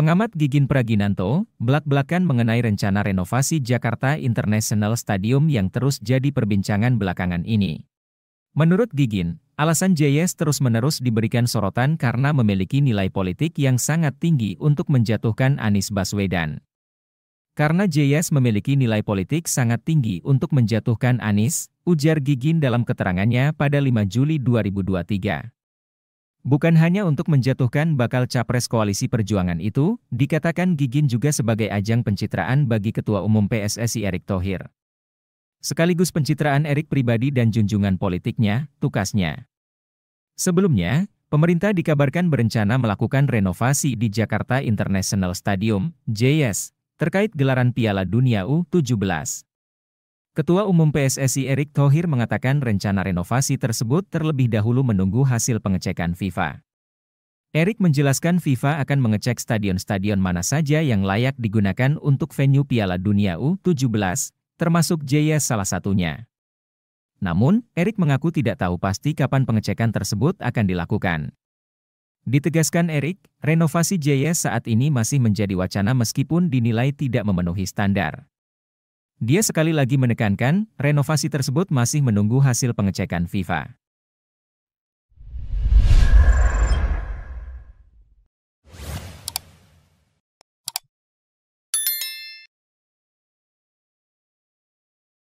Pengamat Gigin Praginanto, belak-belakan mengenai rencana renovasi Jakarta International Stadium yang terus jadi perbincangan belakangan ini. Menurut Gigin, alasan JS terus-menerus diberikan sorotan karena memiliki nilai politik yang sangat tinggi untuk menjatuhkan Anies Baswedan. Karena JS memiliki nilai politik sangat tinggi untuk menjatuhkan Anies, ujar Gigin dalam keterangannya pada 5 Juli 2023. Bukan hanya untuk menjatuhkan bakal capres koalisi perjuangan itu, dikatakan Gigin juga sebagai ajang pencitraan bagi Ketua Umum PSSI Erick Thohir. Sekaligus pencitraan Erick pribadi dan junjungan politiknya, tukasnya. Sebelumnya, pemerintah dikabarkan berencana melakukan renovasi di Jakarta International Stadium, JS, terkait gelaran Piala Dunia U17. Ketua Umum PSSI Erick Thohir mengatakan rencana renovasi tersebut terlebih dahulu menunggu hasil pengecekan FIFA. Erick menjelaskan FIFA akan mengecek stadion-stadion mana saja yang layak digunakan untuk venue Piala Dunia U17, termasuk Jaya e salah satunya. Namun, Erick mengaku tidak tahu pasti kapan pengecekan tersebut akan dilakukan. Ditegaskan Erick, renovasi Jaya e saat ini masih menjadi wacana meskipun dinilai tidak memenuhi standar. Dia sekali lagi menekankan, renovasi tersebut masih menunggu hasil pengecekan FIFA.